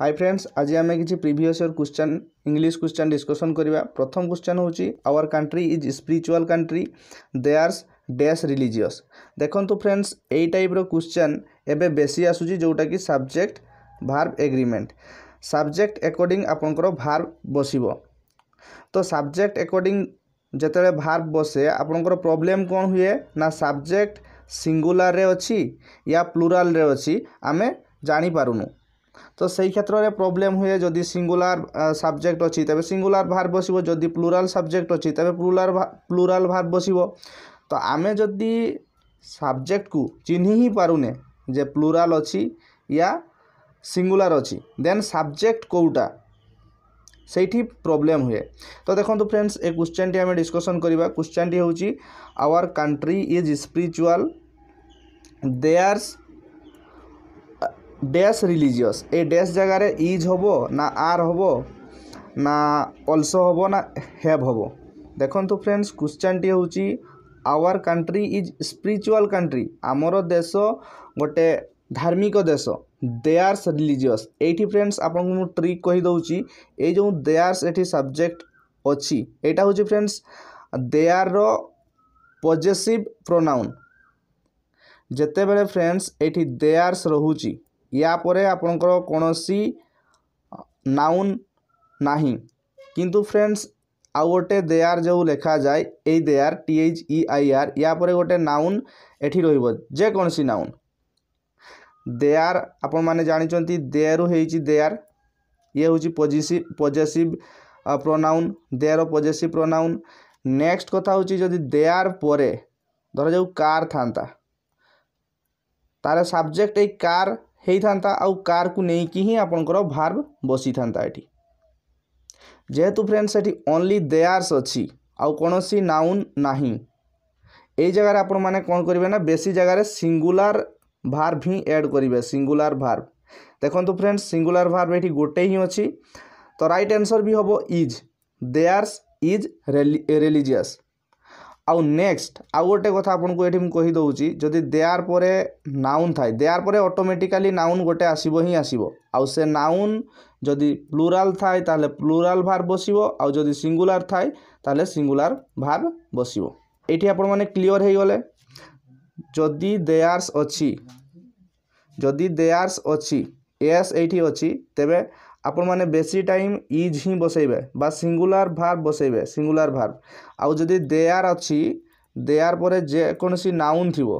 hi friends আজ আমি কিছু previous year question English question discussion করা প্রথম কোশ্চেন হচ্ছে our country is spiritual country there's dash religious দেখুন ফ্রেন্ডস এই টাইপ্র কোশ্চেন এবে বেশি আসুচি যেটা কি subject verb agreement subject according আপনার ভার্ব বসব তো সাবজেক্ট একর্ডিং যেতবে ভার্ব বসে আপনার প্রোবলেম কম হুয়ে না সাবজেক্ট সিঙ্গুলারে অছি ইয়া প্লুরালে অছি আমি জাঁপারুনু তো সেই ক্ষেত্রে প্রবলেম হয়ে যদি সিঙ্গুলার সাবজেক্ট অছি তবে সিঙ্গুলার ভার বসব যদি প্লুরাল সাবজেক্ট অছি তবে প্লুরাল প্লুরাল ভার বসব তো আমি যদি সাবজেক্ট কু চিহ্নি হি পারুনে যে প্লুরাল অছি ইয়া সিঙ্গুলার অছি দেন সাবজেক্ট কোটা সেইটি প্রবলেম হুয়ে তো দেখুন ফ্রেন্ডস এই কোশ্চেনটি আমি ডিসকসন করা কোশ্চেনটি হচ্ছে our country is spiritual there's dash religious এই ড্যাশ জায়গায় ইজ হব না আর হব না অলসো হব না হ্যাভ হব দেখন্তু ফ্রেন্ডস কোশ্চেনটি হচ্ছে our country is spiritual country আমার দেশ গোটে ଧାର୍ମିକ ଦେଶ ଦେୟାର୍ସ ରିଲିଜିଅସ୍ ଏଇଠି ଫ୍ରେଣ୍ଡସ୍ ଆପଣଙ୍କୁ ମୁଁ ଟ୍ରିକ୍ କହିଦେଉଛି ଏଇ ଯେଉଁ ଦେୟାର୍ସ ଏଠି ସବଜେକ୍ଟ ଅଛି ଏଇଟା ହେଉଛି ଫ୍ରେଣ୍ଡସ୍ ଦେୟାର୍ର ପଜେସିଭ୍ ପ୍ରୋନାଉନ୍ ଯେତେବେଳେ ଫ୍ରେଣ୍ଡସ୍ ଏଠି ଦେୟାର୍ସ ରହୁଛି ୟା ପରେ ଆପଣଙ୍କର କୌଣସି ନାଉନ୍ ନାହିଁ କିନ୍ତୁ ଫ୍ରେଣ୍ଡସ୍ ଆଉ ଗୋଟେ ଦେୟାର୍ ଯେଉଁ ଲେଖାଯାଏ ଏଇ their T H E I R ୟା ପରେ ଗୋଟେ ନାଉନ୍ ଏଠି ରହିବ ଯେକୌଣସି ନାଉନ୍ ଦେୟାର୍ ଆପଣମାନେ ଜାଣିଛନ୍ତି ଦେୟରୁ ହେଇଛି ଦେୟାର୍ ଇଏ ହେଉଛି possessive possessive pronoun their possessive pronoun next କଥା ହେଉଛି ଯଦି ଦେୟାର୍ ପରେ ଧରାଯାଉ କାର୍ ଥାନ୍ତା ତା'ର ସବଜେକ୍ଟ ଏଇ କାର୍ ହେଇଥାନ୍ତା ଆଉ କାର୍କୁ ନେଇକି ହିଁ ଆପଣଙ୍କର ଭାର୍ବ ବସିଥାନ୍ତା ଏଠି ଯେହେତୁ ଫ୍ରେଣ୍ଡ ସେଠି ଓନ୍ଲି ଦେୟାର୍ସ ଅଛି ଆଉ କୌଣସି ନାଉନ୍ ନାହିଁ ଏଇ ଜାଗାରେ ଆପଣମାନେ କ'ଣ କରିବେ ନା ବେଶୀ ଜାଗାରେ ସିଙ୍ଗୁଲାର ଭାର୍ବ ହିଁ ଆଡ଼୍ କରିବେ ସିଙ୍ଗୁଲାର ଭାର୍ବ ଦେଖନ୍ତୁ ଫ୍ରେଣ୍ଡ ସିଙ୍ଗୁଲାର ଭାର୍ବ ଏଠି ଗୋଟେ ହିଁ ଅଛି ତ ରାଇଟ୍ ଆନ୍ସର୍ ବି ହେବ ଇଜ୍ ଦେୟାର୍ସ ଇଜ୍ ରିଲିଜିୟସ୍ আউ নেক্সট আউ গোটে কথা আপনার এটি কহিদি যদি দেয়ার পরে নাউন থাকে দেয়ার পরে অটোমেটিকালি নাউন গোটে আসব হি আসব আউ সে নাউন যদি প্লুরাল থাকে তাহলে প্লুরাল ভার বসব আউ যদি সিঙ্গুলার থাকে তাহলে সিঙ্গুলার ভার বসব এইটি আপন মানে ক্লিয়র হয়ে গলে যদি দেয়ার্স অছি যদি দেয়ার্স অছি এস এইটি অছি তেবে ଆପଣମାନେ ବେଶୀ ଟାଇମ୍ ଇଜ୍ ହିଁ ବସେଇବେ ବା ସିଙ୍ଗୁଲାର ଭାର୍ବ ବସେଇବେ ସିଙ୍ଗୁଲାର ଭାର୍ବ ଆଉ ଯଦି ଦେୟାର ଅଛି ଦେୟାର ପରେ ଯେକୌଣସି ନାଉନ୍ ଥିବ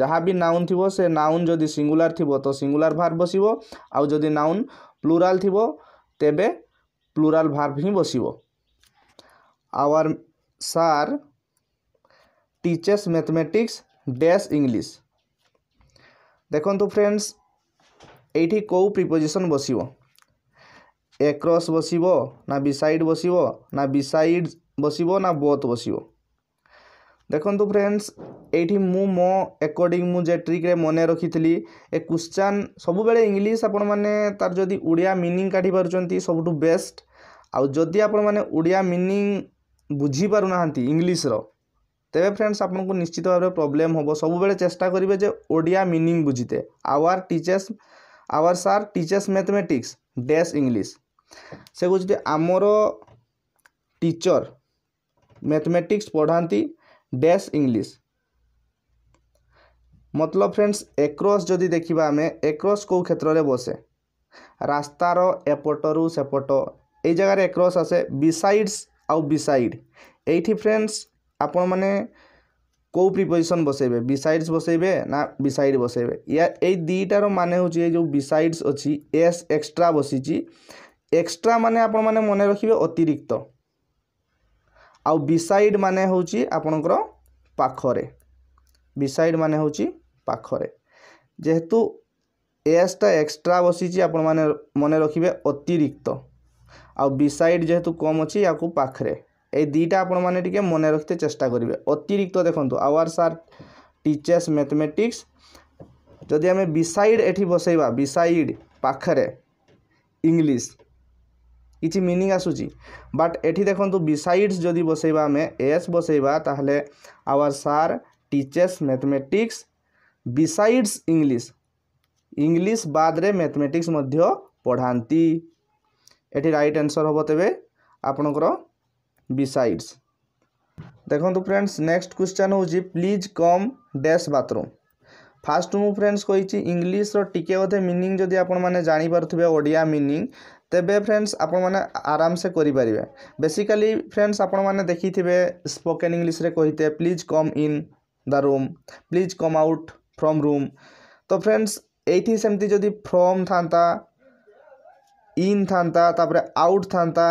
ଯାହା ବି ନାଉନ୍ ଥିବ ସେ ନାଉନ୍ ଯଦି ସିଙ୍ଗୁଲାର ଥିବ ତ ସିଙ୍ଗୁଲାର ଭାର୍ବ ବସିବ ଆଉ ଯଦି ନାଉନ୍ ପ୍ଲୁରାଲ୍ ଥିବ ତେବେ ପ୍ଲୁରାଲ୍ ଭାର୍ବ ହିଁ ବସିବ our sir teaches mathematics dash English দেখুন ফ্রেন্ডস এইটি কেউ প্রিপোজিশন বসিব ଏକ୍ରସ୍ ବସିବ ନା ବିସାଇଡ଼୍ ବସିବ ନା ବିସାଇଡ଼୍ ବସିବ ନା ବୋଥ୍ ବସିବ ଦେଖନ୍ତୁ ଫ୍ରେଣ୍ଡସ୍ ଏଇଠି ମୁଁ ମୋ ଏକର୍ଡ଼ିଂ ମୁଁ ଯେ ଟ୍ରିକ୍ରେ ମନେ ରଖିଥିଲି ଏ କ୍ୱେଶ୍ଚନ୍ ସବୁବେଳେ ଇଂଲିଶ ଆପଣମାନେ ତାର ଯଦି ଓଡ଼ିଆ ମିନିଂ କାଢ଼ି ପାରୁଛନ୍ତି ସବୁଠୁ ବେଷ୍ଟ ଆଉ ଯଦି ଆପଣମାନେ ଓଡ଼ିଆ ମିନିଂ ବୁଝିପାରୁନାହାନ୍ତି ଇଂଲିଶର ତେବେ ଫ୍ରେଣ୍ଡସ୍ ଆପଣଙ୍କୁ ନିଶ୍ଚିତ ଭାବରେ ପ୍ରୋବ୍ଲେମ୍ ହେବ ସବୁବେଳେ ଚେଷ୍ଟା କରିବେ ଯେ ଓଡ଼ିଆ ମିନିଂ ବୁଝିତେ our teachers our sir teachers mathematics dash English ସେଗୁଛି ଆମର ଟିଚର୍ ମ୍ୟାଥମେଟିକ୍ସ ପଢ଼ାନ୍ତି ଡ୍ୟାସ୍ ଇଂଲିଶ ମତଲବ ଫ୍ରେଣ୍ଡସ୍ ଏକ୍ରସ୍ ଯଦି ଦେଖିବା ଆମେ ଏକ୍ରସ୍ କେଉଁ କ୍ଷେତ୍ରରେ ବସେ ରାସ୍ତାର ଏପଟରୁ ସେପଟ ଏଇ ଜାଗାରେ ଏକ୍ରସ୍ ଆସେ ବିସାଇଡ଼୍ସ ଆଉ ବିସାଇଡ଼୍ ଏଇଠି ଫ୍ରେଣ୍ଡସ୍ ଆପଣମାନେ କେଉଁ ପ୍ରିପୋଜିସନ୍ ବସେଇବେ ବିସାଇଡ଼୍ସ ବସେଇବେ ନା ବିସାଇଡ଼୍ ବସେଇବେ ୟା ଏଇ ଦୁଇଟାର ମାନେ ହେଉଛି ଏଇ ଯେଉଁ ବିସାଇଡ଼୍ସ ଅଛି ଏସ୍ ଏକ୍ସଟ୍ରା ବସିଛି এক্সট্রা মানে আপনার মনে রাখবে অতিরিক্ত আউ বিসাইড মানে হচ্ছে আপনার পাখরে বিসাইড মানে হচ্ছে পাখরে যেহেতু এসটা এক্সট্রা বসিছি আপনার মনে রাখবে অতিরিক্ত আউ বিসাইড যেহেতু কম অছি ইয়াকু পাখরে এই দুইটা আপনার মানে টিকে মনে রাখতে চেষ্টা করবে অতিরিক্ত দেখুন আওয়ার সার টিচেস ম্যাথমেটিক্স যদি আমি বিসাইড এটি বসাইবা বিসাইড পাখরে ইংলিশ କିଛି ମିନିଂ ଆସୁଛି ବଟ୍ ଏଠି ଦେଖନ୍ତୁ ବିସାଇଡ଼୍ସ ଯଦି ବସାଇବା ଆମେ ଏସ୍ ବସାଇବା ତାହେଲେ our sir teaches mathematics besides English English ବାଦରେ ମ୍ୟାଥମେଟିକ୍ସ ମଧ୍ୟ ପଢ଼ାନ୍ତି ଏଠି ରାଇଟ୍ ଆନ୍ସର୍ ହେବ ତେବେ ଆପଣଙ୍କର ବିସାଇଡ଼୍ସ ଦେଖନ୍ତୁ ଫ୍ରେଣ୍ଡସ୍ ନେକ୍ସଟ କ୍ୱେଶ୍ଚନ୍ ହେଉଛି please come dash bathroom first ମୁଁ ଫ୍ରେଣ୍ଡସ୍ କହିଛି ଇଂଲିଶର ଟିକେ ଅଧେ ମିନିଂ ଯଦି ଆପଣମାନେ ଜାଣିପାରୁଥିବେ ଓଡ଼ିଆ ମିନିଂ ତେବେ ଫ୍ରେଣ୍ଡସ୍ ଆପଣମାନେ ଆରାମସେ କରିପାରିବେ ବେସିକାଲି ଫ୍ରେଣ୍ଡସ୍ ଆପଣମାନେ ଦେଖିଥିବେ ସ୍ପୋକେନ୍ ଇଂଲିଶରେ କହିଥିବେ please come in the room please come out from room ତ ଫ୍ରେଣ୍ଡସ୍ ଏଇଠି ସେମିତି ଯଦି ଫ୍ରମ୍ ଥାନ୍ତା ଇନ୍ ଥାନ୍ତା ତାପରେ ଆଉଟ୍ ଥାନ୍ତା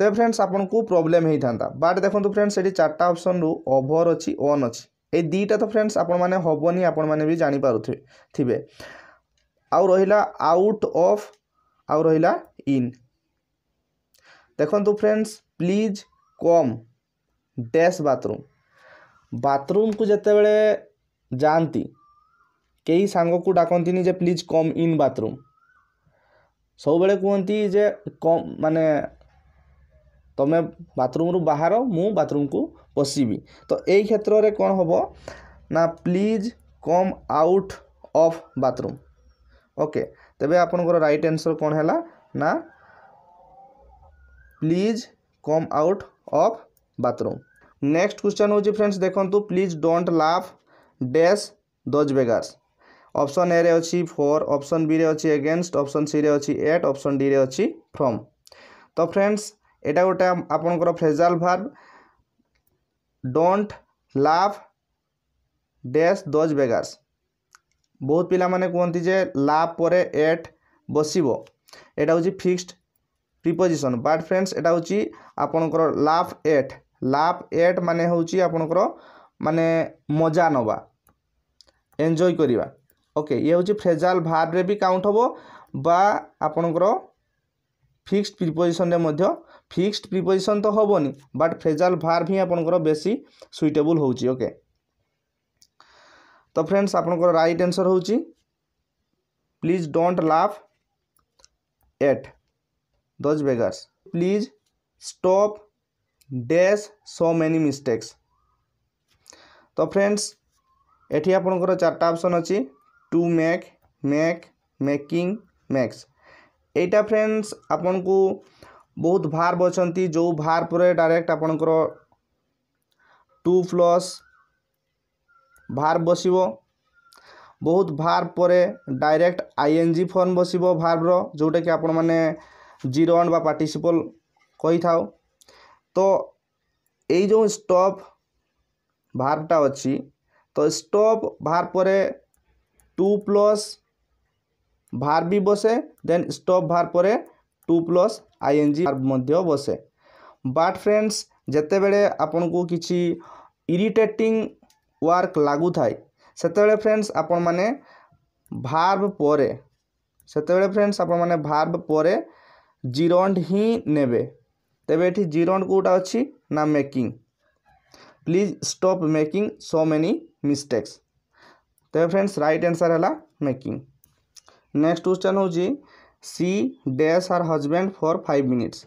ତେବେ ଫ୍ରେଣ୍ଡସ୍ ଆପଣଙ୍କୁ ପ୍ରୋବ୍ଲେମ୍ ହେଇଥାନ୍ତା ବଟ୍ ଦେଖନ୍ତୁ ଫ୍ରେଣ୍ଡସ୍ ଏଠି ଚାରିଟା ଅପସନ୍ରୁ ଓଭର୍ ଅଛି ଅନ୍ ଅଛି ଏଇ ଦୁଇଟା ତ ଫ୍ରେଣ୍ଡସ୍ ଆପଣମାନେ ହେବନି ଆପଣମାନେ ବି ଜାଣିପାରୁଥିବେ ଥିବେ ଆଉ ରହିଲା ଆଉଟ୍ ଅଫ୍ ଆଉ ରହିଲା ইন দেখন্তু friends please come dash bathroom ବାଥରୁମ୍କୁ ଯେତେବେଳେ ଯାଆନ୍ତି କେହି ସାଙ୍ଗକୁ ଡାକନ୍ତିନି ଯେ ପ୍ଲିଜ୍ କମ୍ ଇନ୍ ବାଥରୁମ୍ ସବୁବେଳେ କୁହନ୍ତି ଯେ କମ୍ ମାନେ ତମେ ବାଥରୁମ୍ରୁ ବାହାର ମୁଁ ବାଥରୁମ୍କୁ ପଶିବି ତ ଏଇ କ୍ଷେତ୍ରରେ କ'ଣ ହେବ ନା please come out of bathroom okay ତେବେ ଆପଣଙ୍କର ରାଇଟ୍ ଆନ୍ସର୍ କ'ଣ ହେଲା ना please come out of bathroom next question हूँ फ्रेंड्स देखु प्लीज डोट laugh dash those beggars option ଏରେ ଅଛି ଫୋର୍ ଅପସନ୍ ବିରେ ଅଛି ଏଗେନଷ୍ଟ ଅପସନ୍ ସିରେ ଅଛି ଏଟ୍ ଅପସନ୍ ଡିରେ ଅଛି ଫ୍ରମ୍ ତ ଫ୍ରେଣ୍ଡସ୍ ଏଇଟା ଗୋଟେ ଆପଣଙ୍କର phrasal verb don't laugh dash those beggars ବହୁତ ପିଲାମାନେ କୁହନ୍ତି ଯେ ଲାଭ୍ ପରେ ଏଟ୍ ବସିବ এটা হচ্ছে ফিক্সড প্রিপোজিশন বাট ফ্রেন্ডস এটা হচ্ছে আপনার লাভ এট লাভ এট মানে হচ্ছে আপনার মানে মজা নেওয়া এনজয় করা ওকে ইয়ে হচ্ছে ফ্রেজাল ভার্বরে বি কাউন্ট হব বা আপনার ফিক্সড প্রিপোজিশনরে মধ্য ফিক্সড প্রিপোজিশন তো হবনি বাট ফ্রেজাল ভার্ব হি আপনার বেশি সুইটেবল হচ্ছে ওকে তো ফ্রেন্ডস আপনার রাইট আনসর হচ্ছে please don't laugh at those beggars please stop dash so many mistakes तो फ्रेंड्स एटी आपणकर चार्टा ऑप्शन अच्छी to make make making makes এইটা ফ্রেন্ডস আপনার বহুত ভার্ব অনেক যে ভার্ব পরে ডাইরেক্ট আপনার টু প্লস ভার্ব বসব ବହୁତ ଭାର୍ବ ପରେ ଡାଇରେକ୍ଟ ଆଇଏନ୍ଜି ଫର୍ମ ବସିବ ଭାର୍ବର ଯେଉଁଟାକି ଆପଣମାନେ ଜିରୋ ୱାନ୍ ବା ପାର୍ଟିସିପଲ୍ କହିଥାଉ ତ ଏଇ ଯେଉଁ ଷ୍ଟପ୍ ଭାର୍ବଟା ଅଛି ତ ଷ୍ଟପ୍ ଭାର୍ବ ପରେ ଟୁ ପ୍ଲସ୍ ଭାର୍ବ ବି ବସେ ଦେନ୍ ଷ୍ଟପ୍ ଭାର୍ବ ପରେ ଟୁ ପ୍ଲସ୍ ଆଇଏନ୍ଜି ଭାର୍ବ ମଧ୍ୟ ବସେ ବାଟ୍ ଫ୍ରେଣ୍ଡସ୍ ଯେତେବେଳେ ଆପଣଙ୍କୁ କିଛି ଇରିଟେଟିଂ ୱାର୍କ ଲାଗୁଥାଏ से फ्रेंड्स आपण मैने भार्ब पर से फ्रेंड्स आप भार्ब पर जिरंड ही ने तेब जिरंड कौटा अच्छी ना making please stop making so many mistakes तेरे फ्रेंड्स राइट आंसर है मेकिंग नेक्स्ट क्वेश्चन हूँ she dash her husband for five minutes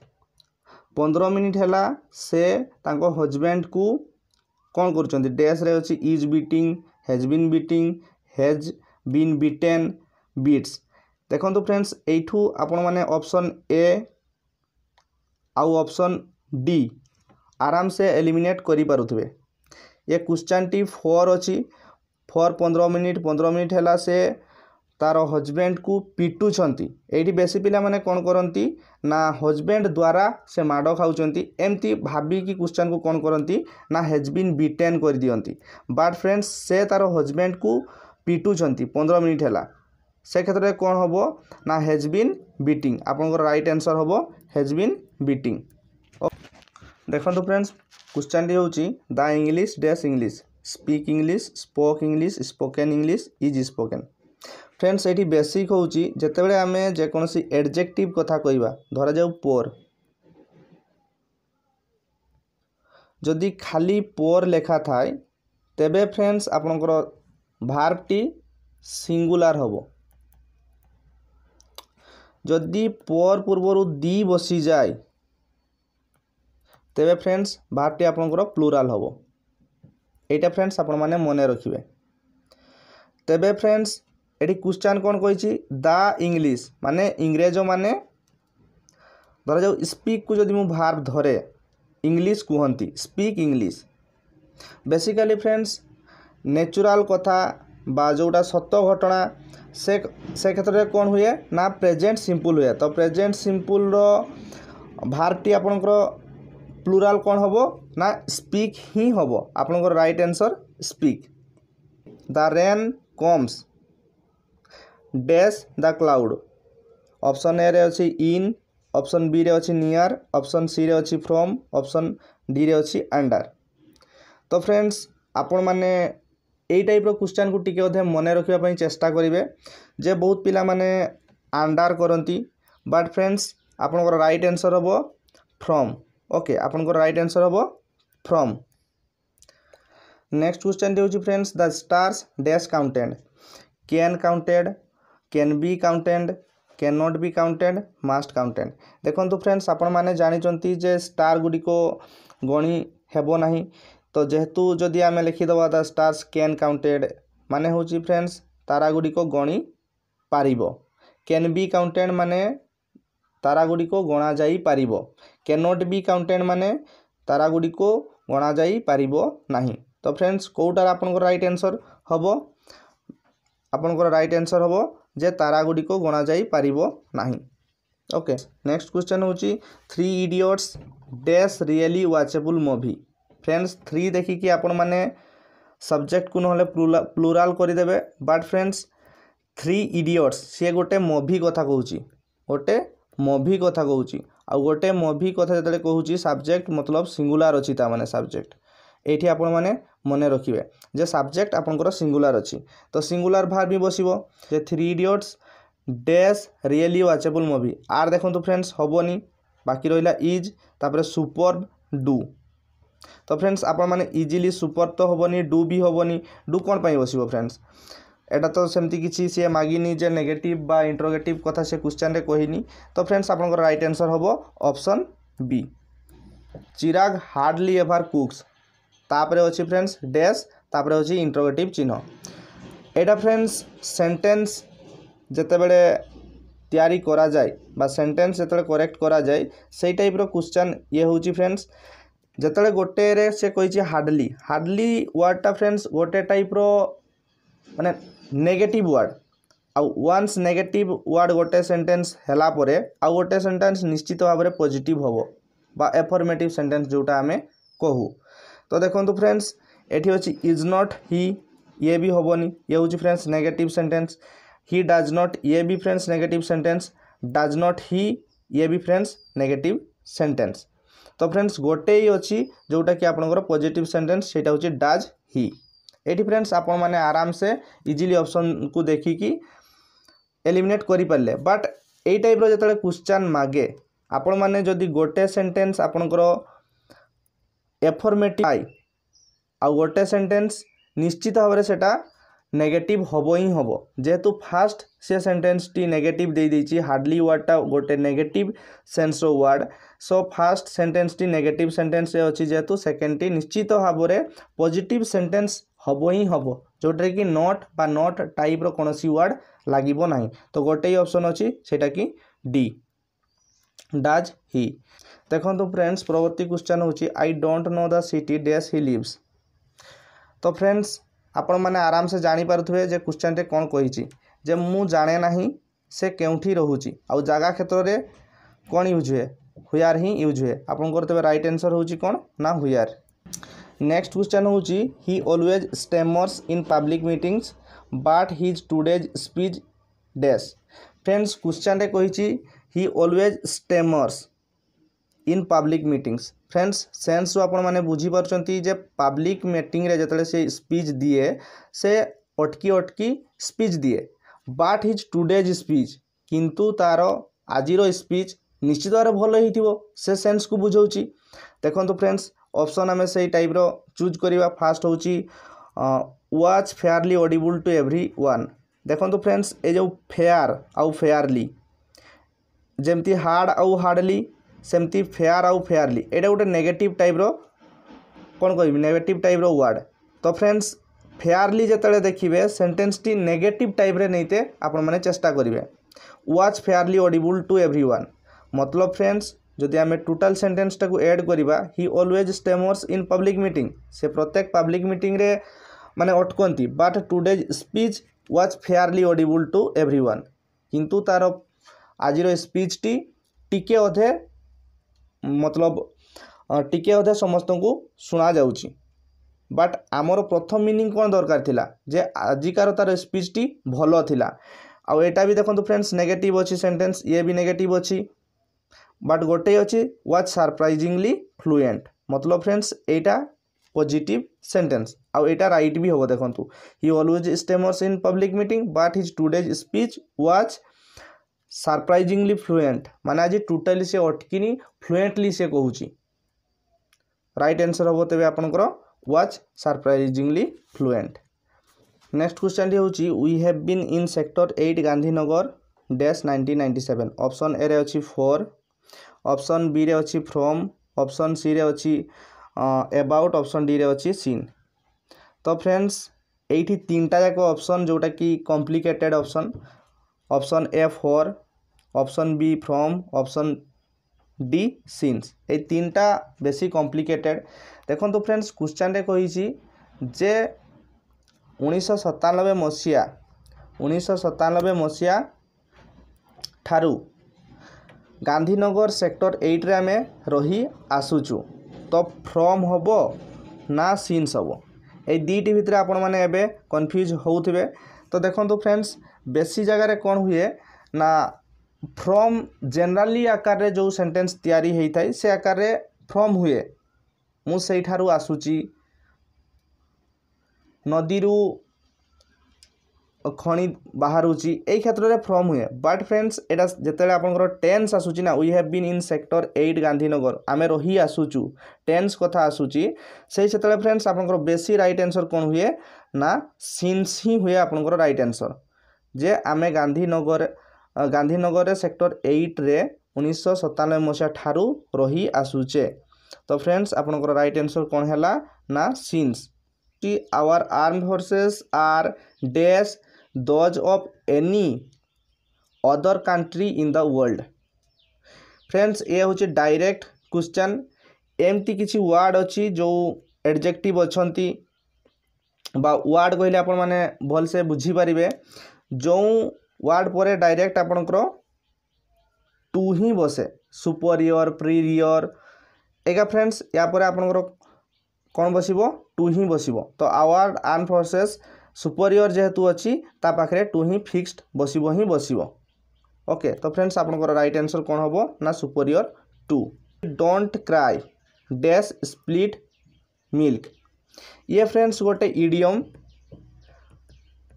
पंद्रह मिनिट है से हजबैंड को कौन कर डैश्रे अच्छे is beating has been beating has been beaten beats ଦେଖନ୍ତୁ ଫ୍ରେଣ୍ଡସ୍ ଏଇଠୁ ଆପଣମାନେ ଅପସନ୍ ଏ ଆଉ ଅପସନ୍ ଡି ଆରାମସେ ଏଲିମିନେଟ୍ କରିପାରୁଥିବେ ଏ କ୍ୱେଶ୍ଚନ୍ଟି ଫୋର୍ ଅଛି ଫୋର୍ ପନ୍ଦର ମିନିଟ୍ ପନ୍ଦର ମିନିଟ୍ ହେଲା ସେ ତାର ହଜବେଣ୍ଡକୁ ପିଟୁଛନ୍ତି ଏଇଠି ବେଶୀ ପିଲାମାନେ କ'ଣ କରନ୍ତି ନା ହଜବେଣ୍ଡ ଦ୍ୱାରା ସେ ମାଡ଼ ଖାଉଛନ୍ତି ଏମିତି ଭାବିକି କ୍ୱେଶ୍ଚନକୁ କ'ଣ କରନ୍ତି ନା ହେଜବିନ୍ ବିଟେନ୍ କରିଦିଅନ୍ତି ବଟ୍ ଫ୍ରେଣ୍ଡସ୍ ସେ ତାର ହଜବେଣ୍ଡକୁ ପିଟୁଛନ୍ତି ପନ୍ଦର ମିନିଟ୍ ହେଲା ସେ କ୍ଷେତ୍ରରେ କ'ଣ ହେବ ନା ହେଜବିନ୍ ବିଟିଂ ଆପଣଙ୍କର ରାଇଟ୍ ଆନ୍ସର୍ ହେବ ହେଜବିନ୍ ବିଟିଂ ଦେଖନ୍ତୁ ଫ୍ରେଣ୍ଡସ୍ କ୍ୱେଶ୍ଚନଟି ହେଉଛି the English dash English speak English spoke English spoken English is spoken friends এটি বেসিক হচ্ছে যেতবে আমি যেকোন এডজেকটিভ কথা কহবা ধরা যাও পোর যদি খালি পোর লেখা থাকে তেবে ফ্রেন্ডস আপনার ভার্বটি সিঙ্গুলার হব যদি পোর পূর্বর দি বসি যায় তেবে ফ্রেন্ডস ভার্বটি আপনার প্লুরাল হব এইটা ফ্রেন্ডস আপনার মনে রাখবে তেবে ফ্রেন্ডস এটি কোশ্চান কোণ কইছি দা ইংলিশ মানে ইংরেজ মানে ধরা যাও স্পিক কু যদি মু ভার্ব ধরে ইংলিশ কুহতি speak English basically friends natural কথা বা যেটা সত ঘটনা সে সে ক্ষেত্রে কোণ হুয়ে না প্রেজেন্ট সিম্পল হুয়ে তো প্রেজেন্ট সিম্পলর ভার্বটি আপনার প্লুরাল কোণ হব না স্পিক হি হব আপনার right answer speak the rain comes dash the cloud option ଏରେ ଅଛି ଇନ୍ ଅପସନ୍ ବିରେ ଅଛି ନିୟର୍ ଅପସନ୍ ସିରେ ଅଛି ଫ୍ରମ୍ ଅପସନ୍ ଡିରେ ଅଛି ଆଣ୍ଡାର୍ ତ ଫ୍ରେଣ୍ଡସ୍ ଆପଣମାନେ ଏଇ ଟାଇପ୍ର କ୍ୱେଶ୍ଚନ୍କୁ ଟିକେ ଅଧେ ମନେ ରଖିବା ପାଇଁ ଚେଷ୍ଟା କରିବେ ଯେ ବହୁତ ପିଲାମାନେ ଆଣ୍ଡାର୍ କରନ୍ତି ବଟ୍ ଫ୍ରେଣ୍ଡସ୍ ଆପଣଙ୍କର ରାଇଟ୍ ଆନ୍ସର୍ ହେବ ଫ୍ରମ୍ ଓକେ ଆପଣଙ୍କର ରାଇଟ୍ ଆନ୍ସର୍ ହେବ ଫ୍ରମ୍ ନେକ୍ସଟ କ୍ୱେଶ୍ଚନ୍ଟି ହେଉଛି friends the stars dash counted can counted can be counted can not be counted must counted देखु फ्रेंड्स आपण जानते जे स्टार गुड़िक को गणी हेब ना तो जेहेतु जदि आम लिखिदे स्टार्स कैन काउंटेड मान हूँ फ्रेंड्स तारा गुड़ी गणी पार कैन बी काउंटेड मान तारा गुड़िक गणा जाई पार कैन नट बी काउंटेड मान तारा गुड़िक को गणा जाई ना तो फ्रेंड्स कौटार आपंकर रईट आंसर हम आपंकर रईट आंसर हम ଯେ ତାରାଗୁଡ଼ିକ ଗଣାଯାଇପାରିବ ନାହିଁ ଓକେ ନେକ୍ସଟ କ୍ୱେଶ୍ଚନ୍ ହେଉଛି Three Idiots dash really watchable movie friends Three ଦେଖିକି ଆପଣମାନେ ସବଜେକ୍ଟକୁ ନହେଲେ ପ୍ଲୁରାଲ୍ କରିଦେବେ ବଟ୍ ଫ୍ରେଣ୍ଡସ୍ ଥ୍ରୀ ଇଡ଼ିଅଟ୍ସ ସିଏ ଗୋଟେ ମୁଭି କଥା କହୁଛି ଗୋଟେ ମୁଭି କଥା କହୁଛି ଆଉ ଗୋଟେ ମୁଭି କଥା ଯେତେବେଳେ କହୁଛି ସବଜେକ୍ଟ ମତଲବ ସିଙ୍ଗୁଲାର ଅଛି ତା'ମାନେ ସବଜେକ୍ଟ ଏଇଠି ଆପଣମାନେ ମନେ ରଖିବେ ଯେ ସବଜେକ୍ଟ ଆପଣଙ୍କର ସିଙ୍ଗୁଲାର ଅଛି ତ ସିଙ୍ଗୁଲାର ଭାର୍ ବି ବସିବ ଯେ Three Idiots dash really watchable movie are ଦେଖନ୍ତୁ ଫ୍ରେଣ୍ଡସ୍ ହେବନି ବାକି ରହିଲା ଇଜ୍ ତାପରେ ସୁପର୍ ଡୁ ତ ଫ୍ରେଣ୍ଡସ୍ ଆପଣମାନେ ଇଜିଲି ସୁପର୍ ତ ହେବନି ଡୁ ବି ହେବନି ଡୁ କ'ଣ ପାଇଁ ବସିବ ଫ୍ରେଣ୍ଡସ୍ ଏଇଟା ତ ସେମିତି କିଛି ସିଏ ମାଗିନି ଯେ ନେଗେଟିଭ୍ ବା ଇଣ୍ଟ୍ରୋଗେଟିଭ୍ କଥା ସେ କ୍ୱେଶ୍ଚନ୍ରେ କହିନି ତ ଫ୍ରେଣ୍ଡସ୍ ଆପଣଙ୍କର ରାଇଟ୍ ଆନ୍ସର୍ ହେବ option B Chirag hardly ever cooks তাপরে অছি ফ্রেন্ডস ড্যাশ তাপরে হচ্ছে ইন্ট্রোগেটিভ চিহ্ন এটা ফ্রেন্ডস সেন্টেন্স যেতবে তৈরি করা যায় বা সেন্টেন্স যেতবে করেক্ট করা যায় সেই টাইপর কোশ্চেন ইয়ে হচ্ছে ফ্রেন্ডস যেতবে গোটেরে সে কইছে হার্ডলি হার্ডলি ওয়ার্ডটা ফ্রেন্ডস গোটে টাইপর মানে নেগেটিভ ওয়ার্ড ଆଉ ୱାନ୍ସ ନେଗେଟିଭ୍ ୱାର୍ଡ଼ ଗୋଟେ ସେଣ୍ଟେନ୍ସ ହେଲା ପରେ ଆଉ ଗୋଟେ ସେଣ୍ଟେନ୍ସ ନିଶ୍ଚିତ ଭାବରେ ପଜିଟିଭ୍ ହେବ ବା ଏଫର୍ମେଟିଭ୍ ସେଣ୍ଟେନ୍ସ ଯେଉଁଟା ଆମେ କହୁ তো দেখন্তু ফ্রেন্ডস এটি হচ্ছে ইজ নট হি ইয়ে বি হবনি ইয়ে হচ্ছে friends negative sentence he does not ইয়ে B friends negative sentence does not he ইয়ে বি ফ্রেন্ডস নেগেটিভ সেন্টেন্স তো ফ্রেন্ডস গোটে অছি যেটা কি আপনার পজিটিভ সেন্টেন্স সেটা হচ্ছে ডাজ হি এটি ফ্রেন্ডস আপন মানে আরামসে ইজিলি অপশন কু দেখিকি এলিমিনেট করে পারে বাট এই টাইপ্র যেত কোশ্চান মাগে আপন মানে যদি গোটে সেন্টেন্স আপনার ଏଫର୍ମେଟିଭ୍ ଆଇ ଆଉ ଗୋଟେ ସେଣ୍ଟେନ୍ସ ନିଶ୍ଚିତ ଭାବରେ ସେଇଟା ନେଗେଟିଭ୍ ହେବ ହିଁ ହେବ ଯେହେତୁ ଫାର୍ଷ୍ଟ ସେ ସେଣ୍ଟେନ୍ସଟି ନେଗେଟିଭ୍ ଦେଇଦେଇଛି ହାର୍ଡ଼ଲି ୱାର୍ଡ଼ଟା ଗୋଟେ ନେଗେଟିଭ୍ ସେନ୍ସର ୱାର୍ଡ଼ ସୋ ଫାର୍ଷ୍ଟ ସେଣ୍ଟେନ୍ସଟି ନେଗେଟିଭ୍ ସେଣ୍ଟେନ୍ସରେ ଅଛି ଯେହେତୁ ସେକେଣ୍ଡଟି ନିଶ୍ଚିତ ଭାବରେ ପଜିଟିଭ୍ ସେଣ୍ଟେନ୍ସ ହେବ ହିଁ ହେବ ଯେଉଁଟାରେ କି ନଟ୍ ବା ନଟ୍ ଟାଇପ୍ର କୌଣସି ୱାର୍ଡ଼ ଲାଗିବ ନାହିଁ ତ ଗୋଟେ ହିଁ ଅପସନ୍ ଅଛି ସେଇଟା କି ଡି ଡାଜ୍ ହି ଦେଖନ୍ତୁ ଫ୍ରେଣ୍ଡସ୍ ପରବର୍ତ୍ତୀ କ୍ୱେଶ୍ଚନ୍ ହେଉଛି I don't know the city dash he lives ତ ଫ୍ରେଣ୍ଡସ୍ ଆପଣମାନେ ଆରାମସେ ଜାଣିପାରୁଥିବେ ଯେ କ୍ୱେଶ୍ଚନ୍ରେ କ'ଣ କହିଛି ଯେ ମୁଁ ଜାଣେ ନାହିଁ ସେ କେଉଁଠି ରହୁଛି ଆଉ ଜାଗା କ୍ଷେତ୍ରରେ କ'ଣ ୟୁଜ୍ ହୁଏ ହୁୟାର୍ ହିଁ ୟୁଜ୍ ହୁଏ ଆପଣଙ୍କର ତେବେ ରାଇଟ୍ ଆନ୍ସର୍ ହେଉଛି କ'ଣ ନା ହୁୟାର୍ ନେକ୍ସଟ କ୍ୱେଶ୍ଚନ୍ ହେଉଛି he always stammers in public meetings but his today's speech dash friends କ୍ୱେଶ୍ଚନ୍ରେ କହିଛି he always stammers in public meetings friends ସେନ୍ସରୁ ଆପଣମାନେ ବୁଝିପାରୁଛନ୍ତି ଯେ ପବ୍ଲିକ୍ ମିଟିଂରେ ଯେତେବେଳେ ସେ ସ୍ପିଚ୍ ଦିଏ ସେ ଅଟକି ଅଟକି ସ୍ପିଚ୍ ଦିଏ ବାଟ୍ ହିଜ୍ ଟୁଡେଜ୍ ସ୍ପିଚ୍ କିନ୍ତୁ ତା'ର ଆଜିର ସ୍ପିଚ୍ ନିଶ୍ଚିତ ଭାବରେ ଭଲ ହେଇଥିବ ସେ ସେନ୍ସକୁ ବୁଝାଉଛି ଦେଖନ୍ତୁ ଫ୍ରେଣ୍ଡସ୍ ଅପସନ୍ ଆମେ ସେଇ ଟାଇପ୍ର ଚୁଜ୍ କରିବା ଫାର୍ଷ୍ଟ ହେଉଛି was fairly audible to every one ଦେଖନ୍ତୁ ଫ୍ରେଣ୍ଡସ୍ ଏ ଯେଉଁ ଫେୟାର୍ ଆଉ ଫେୟାରଲି ଯେମିତି ହାର୍ଡ଼ ଆଉ ହାର୍ଡ଼ଲି ସେମିତି ଫେୟାର୍ ଆଉ ଫେୟାର୍ଲି ଏଇଟା ଗୋଟେ ନେଗେଟିଭ୍ ଟାଇପ୍ର କ'ଣ କହିବି ନେଗେଟିଭ୍ ଟାଇପ୍ର ୱାର୍ଡ଼ ତ ଫ୍ରେଣ୍ଡସ୍ ଫେୟାର୍ଲି ଯେତେବେଳେ ଦେଖିବେ ସେଣ୍ଟେନ୍ସଟି ନେଗେଟିଭ୍ ଟାଇପ୍ରେ ନେଇତେ ଆପଣମାନେ ଚେଷ୍ଟା କରିବେ was fairly audible to every one ମତଲବ ଫ୍ରେଣ୍ଡସ୍ ଯଦି ଆମେ ଟୋଟାଲ୍ ସେଣ୍ଟେନ୍ସଟାକୁ ଏଡ଼୍ କରିବା he always stammers in public meeting ସେ ପ୍ରତ୍ୟେକ ପବ୍ଲିକ୍ ମିଟିଂରେ ମାନେ ଅଟକନ୍ତି but today's speech was fairly audible to every one କିନ୍ତୁ ତା'ର ଆଜିର ଏ ସ୍ପିଚ୍ଟି ଟିକିଏ ଅଧେ ମତଲବ ଟିକିଏ ଅଧେ ସମସ୍ତଙ୍କୁ ଶୁଣାଯାଉଛି ବଟ୍ ଆମର ପ୍ରଥମ ମିନିଂ କ'ଣ ଦରକାର ଥିଲା ଯେ ଆଜିକାର ତା'ର ସ୍ପିଚ୍ଟି ଭଲ ଥିଲା ଆଉ ଏଇଟା ବି ଦେଖନ୍ତୁ ଫ୍ରେଣ୍ଡସ୍ ନେଗେଟିଭ୍ ଅଛି ସେଣ୍ଟେନ୍ସ ଇଏ ବି ନେଗେଟିଭ୍ ଅଛି ବଟ୍ ଗୋଟେ ଅଛି ୱାଜ୍ ସରପ୍ରାଇଜିଂଲି ଫ୍ଲୁଏଣ୍ଟ ମତଲବ ଫ୍ରେଣ୍ଡସ୍ ଏଇଟା ପଜିଟିଭ୍ ସେଣ୍ଟେନ୍ସ ଆଉ ଏଇଟା ରାଇଟ୍ ବି ହେବ ଦେଖନ୍ତୁ he always stammers in public meeting but his today's speech was surprisingly fluent ମାନେ ଆଜି ଟୋଟାଲି ସେ ଅଟକିନି ଫ୍ଲୁଏଣ୍ଟଲି ସେ କହୁଛି ରାଇଟ୍ ଆନ୍ସର୍ ହେବ ତେବେ ଆପଣଙ୍କର ୱାଚ୍ ସାରପ୍ରାଇଜିଂଲି ଫ୍ଲୁଏଣ୍ଟ ନେକ୍ସଟ କ୍ୱେଶ୍ଚନଟି ହେଉଛି we have been in sector eight Gandhinagar dash nineteen ninety seven option ଏରେ ଅଛି ଫୋର୍ ଅପସନ୍ ବିରେ ଅଛି ଫ୍ରମ୍ ଅପ୍ସନ୍ ସିରେ ଅଛି ଏବାଉଟ୍ ଅପ୍ସନ୍ ଡିରେ ଅଛି ସିନ୍ ତ ଫ୍ରେଣ୍ଡସ୍ ଏଇଠି ତିନିଟା ଯାକ ଅପସନ୍ ଯେଉଁଟାକି complicated option option A for option B from option D since এই তিনটা বেশি কমপ্লিকেটেড দেখন্তু ফ্রেন্ডস কোশ্চেনরে কইছি যে ଉଣେଇଶହ ସତାନବେ ମସିହା ଉଣେଇଶହ ସତାନବେ ମସିହା ଠାରୁ ଗାନ୍ଧୀନଗର ସେକ୍ଟର ଏଇଟରେ ଆମେ ରହି ଆସୁଛୁ ତ ଫ୍ରମ୍ ହେବ ନା ସିନ୍ସ ହେବ ଏଇ ଦୁଇଟି ଭିତରେ ଆପଣମାନେ ଏବେ କନଫ୍ୟୁଜ୍ ହେଉଥିବେ ତ ଦେଖନ୍ତୁ ଫ୍ରେଣ୍ଡସ୍ ବେଶୀ ଜାଗାରେ କ'ଣ ହୁଏ ନା ଫ୍ରମ୍ ଜେନେରାଲି ଆକାରରେ ଯେଉଁ ସେଣ୍ଟେନ୍ସ ତିଆରି ହେଇଥାଏ ସେ ଆକାରରେ ଫ୍ରମ୍ ହୁଏ ମୁଁ ସେଇଠାରୁ ଆସୁଛି ନଦୀରୁ ଖଣି ବାହାରୁଛି ଏଇ କ୍ଷେତ୍ରରେ ଫ୍ରମ୍ ହୁଏ ବଟ୍ ଫ୍ରେଣ୍ଡସ୍ ଏଇଟା ଯେତେବେଳେ ଆପଣଙ୍କର ଟେନ୍ସ ଆସୁଛି ନା we have been in sector eight Gandhinagar ଆମେ ରହି ଆସୁଛୁ ଟେନ୍ସ କଥା ଆସୁଛି ସେଇ ସେତେବେଳେ ଫ୍ରେଣ୍ଡସ୍ ଆପଣଙ୍କର ବେଶୀ ରାଇଟ୍ ଆନ୍ସର୍ କ'ଣ ହୁଏ ନା ସିନ୍ସ ହିଁ ହୁଏ ଆପଣଙ୍କର ରାଇଟ୍ ଆନ୍ସର୍ ଯେ ଆମେ ଗାନ୍ଧୀନଗର ଗାନ୍ଧୀନଗରରେ ସେକ୍ଟର ଏଇଟ୍ରେ ଉଣେଇଶହ ସତାନବେ ମସିହା ଠାରୁ ରହି ଆସୁଛେ ତ ଫ୍ରେଣ୍ଡସ୍ ଆପଣଙ୍କର ରାଇଟ୍ ଆନ୍ସର୍ କ'ଣ ହେଲା ନା ସିନ୍ସ କି our arm forces are dash those of any other country in the world friends ଏ ହେଉଛି ଡାଇରେକ୍ଟ କ୍ୱେଶ୍ଚନ୍ ଏମିତି କିଛି ୱାର୍ଡ଼ ଅଛି ଯେଉଁ ଏଡ଼ଜେକ୍ଟିଭ୍ ଅଛନ୍ତି বা ୱାର୍ଡ଼ କହିଲେ ଆପଣମାନେ ଭଲସେ ବୁଝିପାରିବେ ଯେଉଁ ୱାର୍ଡ଼ ପରେ ଡାଇରେକ୍ଟ ଆପଣଙ୍କର ଟୁ ହିଁ ବସେ ସୁପରିୟର୍ ପ୍ରିରିୟର୍ ଏଇଟା ଫ୍ରେଣ୍ଡସ୍ ୟା ପରେ ଆପଣଙ୍କର କ'ଣ ବସିବ ଟୁ ହିଁ ବସିବ ତ ଆୱାର୍ଡ଼ ଆର୍ମ ଫୋର୍ସେସ୍ ସୁପରିୟର୍ ଯେହେତୁ ଅଛି ତା ପାଖରେ ଟୁ ହିଁ ଫିକ୍ସଡ଼ ବସିବ ହିଁ ବସିବ ଓକେ ତ ଫ୍ରେଣ୍ଡସ୍ ଆପଣଙ୍କର ରାଇଟ୍ ଆନ୍ସର୍ କ'ଣ ହେବ ନା superior to don't cry dash split milk ଇଏ ଫ୍ରେଣ୍ଡସ୍ ଗୋଟେ ଇଡ଼ିୟମ୍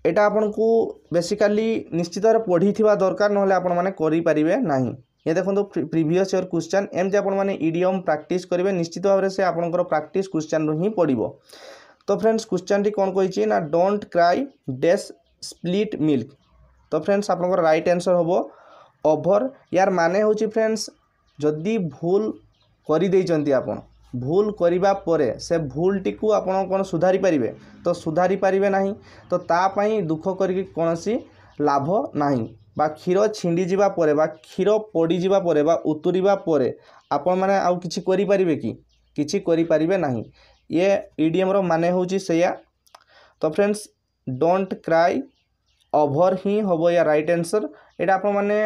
এটা আপোনক বেসিকালি নিশ্চিতৰ পঢ়ি থিবা দরকার নহলে আপোন মানে কৰি পৰিবে নাই এ দেখো প্ৰিভিয়াস ইয়াৰ কুৱেচন এম যে আপোন মানে ইডিয়ম প্ৰ্যাকটিছ কৰিবে নিশ্চিতভাৱে সে আপোনকৰ প্ৰ্যাকটিছ কুৱেচন ৰহি পঢ়িবো তো ফ্ৰেণ্ডছ কুৱেচন টি কোন কৈছি না don't cry dash split milk তো ফ্ৰেণ্ডছ আপোনকৰ ৰাইট আনসার হবো ওভার ইয়াৰ মানে হ'হি ফ্ৰেণ্ডছ যদি ভুল কৰি দি จ ন্তি আপোন ভুল କରିବା ପରେ ସେ ଭୁଲଟିକୁ ଆପଣ କ'ଣ ସୁଧାରି ପାରିବେ ତ ସୁଧାରି ପାରିବେ ନାହିଁ ତ ତା ପାଇଁ ଦୁଃଖ କରିକି କୌଣସି ଲାଭ ନାହିଁ ବା କ୍ଷୀର ଛିଣ୍ଡିଯିବା ପରେ ବା କ୍ଷୀର ପଡ଼ିଯିବା ପରେ ବା ଉତୁରିବା ପରେ ଆପଣମାନେ ଆଉ କିଛି କରିପାରିବେ କି କିଛି କରିପାରିବେ ନାହିଁ ଇଏ ଇଡ଼ିଏମ୍ର ମାନେ ହେଉଛି ସେଇଆ ତ ଫ୍ରେଣ୍ଡସ୍ ଡୋଣ୍ଟ କ୍ରାଏ ଓଭର୍ ହିଁ ହେବ ୟା ରାଇଟ୍ ଆନ୍ସର୍ ଏଇଟା ଆପଣମାନେ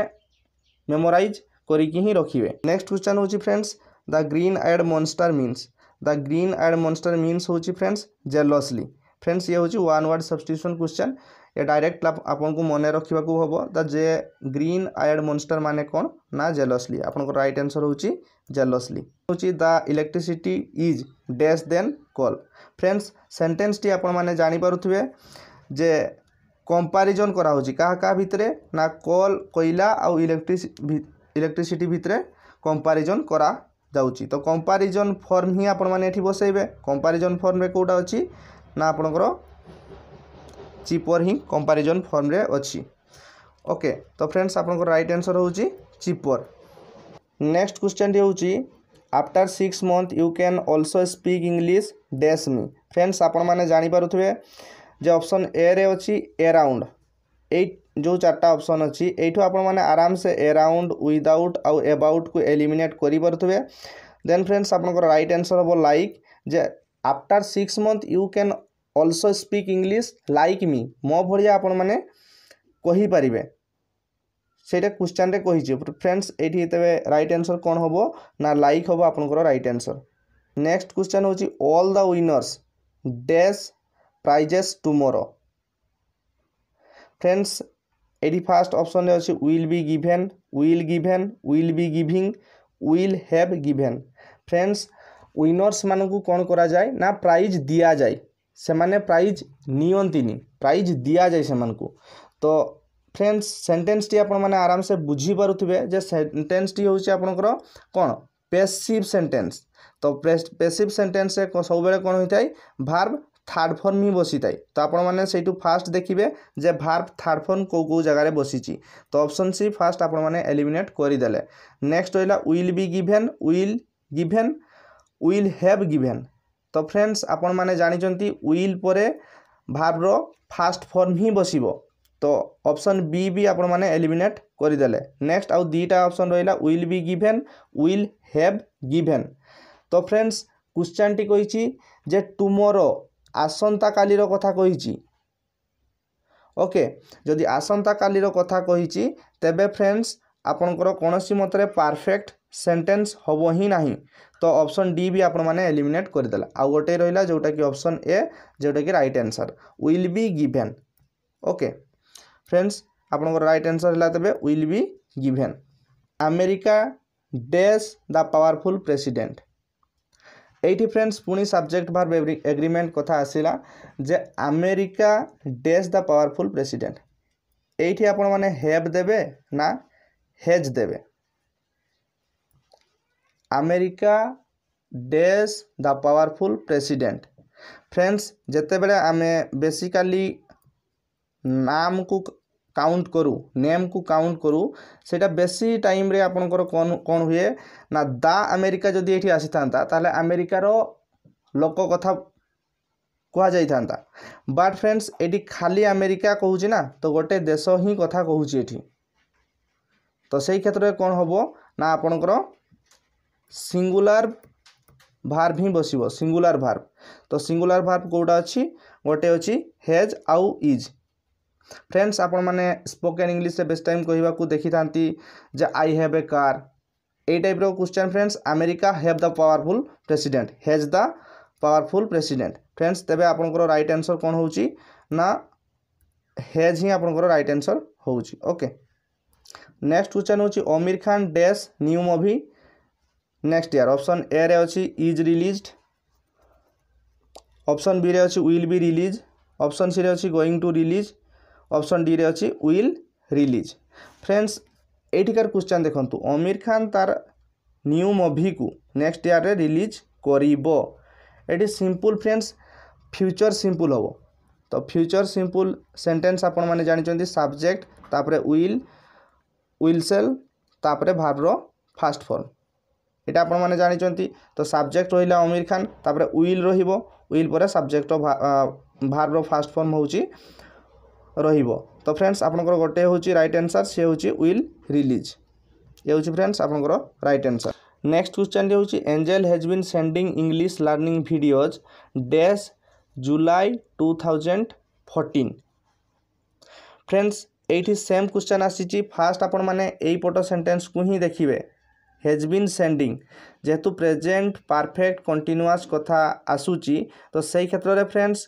ମେମୋରାଇଜ୍ କରିକି ହିଁ ରଖିବେ ନେକ୍ସଟ କ୍ୱେଶ୍ଚନ୍ ହେଉଛି friends the green eyed monster means the green eyed monster means ହେଉଛି ଫ୍ରେଣ୍ଡସ୍ ଜେଲସ୍ଲି ଫ୍ରେଣ୍ଡସ୍ ଇଏ ହେଉଛି ୱାନ୍ ୱାର୍ଡ଼ ସବଷ୍ଟିଚ୍ୟୁସନ୍ କ୍ୱେଶ୍ଚନ୍ ଏ ଡାଇରେକ୍ଟ ଆପଣଙ୍କୁ ମନେ ରଖିବାକୁ ହେବ ଦ ଯେ ଗ୍ରୀନ୍ ଆୟର୍ଡ଼ ମନଷ୍ଟର୍ ମାନେ କ'ଣ ନା ଜେଲସ୍ଲି ଆପଣଙ୍କର ରାଇଟ୍ ଆନ୍ସର୍ ହେଉଛି ଜେଲସ୍ଲି ହେଉଛି the electricity is dash then call friends ସେଣ୍ଟେନ୍ସଟି ଆପଣମାନେ ଜାଣିପାରୁଥିବେ ଯେ କମ୍ପାରିଜନ୍ କରାହେଉଛି କାହା କାହା ଭିତରେ ନା କଲ୍ କୋଇଲା ଆଉ ଇଲେକ୍ଟ୍ରିସି ଇଲେକ୍ଟ୍ରିସିଟି ଭିତରେ କମ୍ପାରିଜନ୍ କରା ଯାଉଛି ତ କମ୍ପାରିଜନ୍ ଫର୍ମ ହିଁ ଆପଣମାନେ ଏଠି ବସାଇବେ କମ୍ପାରିଜନ୍ ଫର୍ମରେ କେଉଁଟା ଅଛି ନା ଆପଣଙ୍କର ଚିପର୍ ହିଁ କମ୍ପାରିଜନ୍ ଫର୍ମରେ ଅଛି ଓକେ ତ ଫ୍ରେଣ୍ଡସ୍ ଆପଣଙ୍କର ରାଇଟ୍ ଆନ୍ସର୍ ହେଉଛି ଚିପର୍ ନେକ୍ସଟ କ୍ୱେଶ୍ଚନ୍ଟି ହେଉଛି after six month you can also speak English dash me friends ଆପଣମାନେ ଜାଣିପାରୁଥିବେ ଯେ ଅପସନ୍ ଏରେ ଅଛି ଏରାଉଣ୍ଡ ଏଇ ଯେଉଁ ଚାରିଟା ଅପସନ୍ ଅଛି ଏଇଠୁ ଆପଣମାନେ ଆରାମସେ ଏରାଉଣ୍ଡ ୱିଦାଉଟ୍ ଆଉ ଏବାଉଟ୍କୁ ଏଲିମିନେଟ୍ କରିପାରୁଥିବେ ଦେନ୍ ଫ୍ରେଣ୍ଡସ୍ ଆପଣଙ୍କର ରାଇଟ୍ ଆନ୍ସର୍ ହେବ ଲାଇକ୍ ଯେ after six month you can also speak English like me ମୋ ଭଳିଆ ଆପଣମାନେ କହିପାରିବେ ସେଇଟା କ୍ୱେଶ୍ଚନ୍ରେ କହିଛି ଫ୍ରେଣ୍ଡସ୍ ଏଇଠି ତେବେ ରାଇଟ୍ ଆନ୍ସର୍ କ'ଣ ହେବ ନା ଲାଇକ୍ ହେବ ଆପଣଙ୍କର ରାଇଟ୍ ଆନ୍ସର୍ ନେକ୍ସଟ କ୍ୱେଶ୍ଚନ୍ ହେଉଛି all the winners dash prizes tomorrow friends এটি ফার্স্ট অপশনে ଅଛି will be given will given will be giving will have given friends winners মানুষ কোণ করা যায় না প্রাইজ দিয়া যায় সেমানে প্রাইজ নিয়ন্তিনি প্রাইজ দিয়া যায় সেমানকু তো ফ্রেন্ডস সেন্টেন্সটি আপনার আরামসে বুঝি পারুথিবে যে সেন্টেন্সটি হচ্ছে আপনার কোণ পেসিভ সেন্টেন্স তো পেসিভ সেন্টেন্সে সবুলে কোণ হয়ে থাকে ভার্ব থার্ড ଫର୍ମ ହିଁ ବସିଥାଏ ତ ଆପଣମାନେ ସେଇଠୁ ଫାଷ୍ଟ ଦେଖିବେ ଯେ ଭାର୍ବ ଥାର୍ଡ଼ ଫର୍ମ କେଉଁ କେଉଁ ଜାଗାରେ ବସିଛି ତ ଅପସନ୍ ସି ଫାଷ୍ଟ ଆପଣମାନେ ଏଲିମିନେଟ୍ କରିଦେଲେ ନେକ୍ସଟ ରହିଲା will be given will given will have given ତ ଫ୍ରେଣ୍ଡସ୍ ଆପଣମାନେ ଜାଣିଛନ୍ତି ୱିଲ୍ ପରେ ଭାର୍ବର ଫାଷ୍ଟ ଫର୍ମ ହିଁ ବସିବ ତ ଅପସନ୍ ବି ବି ଆପଣମାନେ ଏଲିମିନେଟ୍ କରିଦେଲେ ନେକ୍ସଟ ଆଉ ଦୁଇଟା ଅପସନ୍ ରହିଲା will be given will have given ତ ଫ୍ରେଣ୍ଡସ୍ କ୍ୱେଶ୍ଚନ୍ଟି କହିଛି ଯେ ଟୁମୋରୋ ଆସନ୍ତାକାଲିର କଥା କହିଛି ଓକେ ଯଦି ଆସନ୍ତାକାଲିର କଥା କହିଛି ତେବେ ଫ୍ରେଣ୍ଡସ୍ ଆପଣଙ୍କର କୌଣସି ମତରେ ପରଫେକ୍ଟ ସେଣ୍ଟେନ୍ସ ହେବ ହିଁ ନାହିଁ ତ ଅପସନ୍ ଡି ବି ଆପଣମାନେ ଏଲିମିନେଟ୍ କରିଦେଲେ ଆଉ ଗୋଟେ ରହିଲା ଯେଉଁଟାକି ଅପସନ୍ ଏ ଯେଉଁଟାକି right answer will be given okay friends ଆପଣଙ୍କର ରାଇଟ୍ ଆନ୍ସର୍ ହେଲା ତେବେ will be given America dash the powerful president এইটি ଫ୍ରେଣ୍ଡସ୍ ପୁଣି ସବଜେକ୍ଟ ଭାର୍ବ ଏଗ୍ରିମେଣ୍ଟ କଥା ଆସିଲା ଯେ America does the powerful president ଏଇଠି ଆପଣମାନେ ହେବ୍ ଦେବେ ନା ହେଜ୍ ଦେବେ America does the powerful president friends ଯେତେବେଳେ ଆମେ ବେସିକାଲି ନାମକୁ କାଉଣ୍ଟ କରୁ ନେମ୍କୁ କାଉଣ୍ଟ କରୁ ସେଇଟା ବେଶୀ ଟାଇମ୍ରେ ଆପଣଙ୍କର କ'ଣ କ'ଣ ହୁଏ ନା ଦା ଆମେରିକା ଯଦି ଏଇଠି ଆସିଥାନ୍ତା ତାହେଲେ ଆମେରିକାର ଲୋକ କଥା କୁହାଯାଇଥାନ୍ତା ବଟ୍ ଫ୍ରେଣ୍ଡସ୍ ଏଠି ଖାଲି ଆମେରିକା କହୁଛି ନା ତ ଗୋଟେ ଦେଶ ହିଁ କଥା କହୁଛି ଏଠି ତ ସେଇ କ୍ଷେତ୍ରରେ କ'ଣ ହେବ ନା ଆପଣଙ୍କର ସିଙ୍ଗୁଲାର ଭାର୍ଭ ହିଁ ବସିବ ସିଙ୍ଗୁଲାର ଭାର୍ଭ ତ ସିଙ୍ଗୁଲାର ଭାର୍ଭ କେଉଁଟା ଅଛି ଗୋଟେ ଅଛି ହେଜ୍ ଆଉ ଇଜ୍ ଫ୍ରେଣ୍ଡସ୍ ଆପଣମାନେ ସ୍ପୋକେନ୍ ଇଂଲିଶରେ ବେଶୀ ଟାଇମ୍ କହିବାକୁ ଦେଖିଥାନ୍ତି ଯେ ଆଇ ହ୍ୟାଭ୍ ଏ କାର୍ ଏଇ ଟାଇପ୍ର question friends America have the powerful president has the powerful president friends ତେବେ ଆପଣଙ୍କର ରାଇଟ୍ ଆନ୍ସର୍ କ'ଣ ହେଉଛି ନା ହେଜ୍ ହିଁ ଆପଣଙ୍କର ରାଇଟ୍ ଆନ୍ସର୍ ହେଉଛି ଓକେ ନେକ୍ସଟ କ୍ୱେଶ୍ଚନ୍ ହେଉଛି Aamir Khan dash new movie next year option ଏରେ ଅଛି ଇଜ୍ ରିଲିଜ୍ଡ ଅପସନ୍ ବିରେ ଅଛି ୱିଲ୍ ବି ରିଲିଜ୍ ଅପସନ୍ ସିରେ ଅଛି going to release option D রে আছে উইল রিলিজ फ्रेंड्स एठी कर क्वेश्चन देखंतु অমির খান তার নিউ মুভি কো নেক্সট ইয়ার রে রিলিজ করিবো এডি সিম্পল फ्रेंड्स ফিউচার সিম্পল হব তো ফিউচার সিম্পল সেন্টেন্স আপন মানে জানিচন্তি সাবজেক্ট তারপরে উইল উইল সেল তারপরে ভার্বৰ ফার্স্ট ফর্ম এটা আপন মানে জানিচন্তি তো সাবজেক্ট হইলা অমির খান তারপরে উইল ৰহিবো উইল পরে সাবজেক্টৰ ভার্বৰ ফার্স্ট ফর্ম হউচি ରହିବ ତ ଫ୍ରେଣ୍ଡସ୍ ଆପଣଙ୍କର ଗୋଟେ ହେଉଛି ରାଇଟ୍ ଆନ୍ସର୍ ସେ ହେଉଛି ୱିଲ୍ ରିଲିଜ୍ ଏ ହେଉଛି ଫ୍ରେଣ୍ଡସ୍ ଆପଣଙ୍କର ରାଇଟ୍ ଆନ୍ସର୍ ନେକ୍ସଟ କ୍ୱେଶ୍ଚନ୍ଟି ହେଉଛି Angel has been sending English learning videos dash July two thousand fourteen friends ଏଇଠି ସେମ୍ କ୍ୱେଶ୍ଚନ୍ ଆସିଛି ଫାଷ୍ଟ ଆପଣମାନେ ଏଇପଟ ସେଣ୍ଟେନ୍ସକୁ ହିଁ ଦେଖିବେ ହେଜ୍ ବିନ୍ ସେଣ୍ଡିଂ ଯେହେତୁ ପ୍ରେଜେଣ୍ଟ ପାରଫେକ୍ଟ କଣ୍ଟିନ୍ୟୁଆସ୍ କଥା ଆସୁଛି ତ ସେଇ କ୍ଷେତ୍ରରେ ଫ୍ରେଣ୍ଡସ୍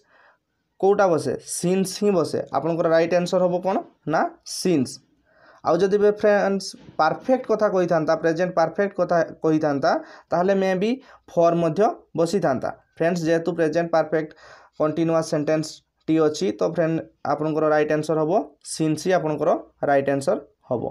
কোটা বসে সিন্স হি বসে আপনার রাইট আনসর হব কোণ না সিন্স আউ যদি বে ফ্রেন্ডস পারফেক্ট কথা কই থান্তা প্রেজেন্ট পারফেক্ট কথা কই থান্তা তাহলে মে বি ফর মধ্য বসি থান্তা ফ্রেন্ডস যেহেতু প্রেজেন্ট পারফেক্ট কন্টিনিউয়াস সেন্টেন্স টি অছি তো ফ্রেন্ড আপনার রাইট আনসর হব সিন্স হি আপনার রাইট আনসর হব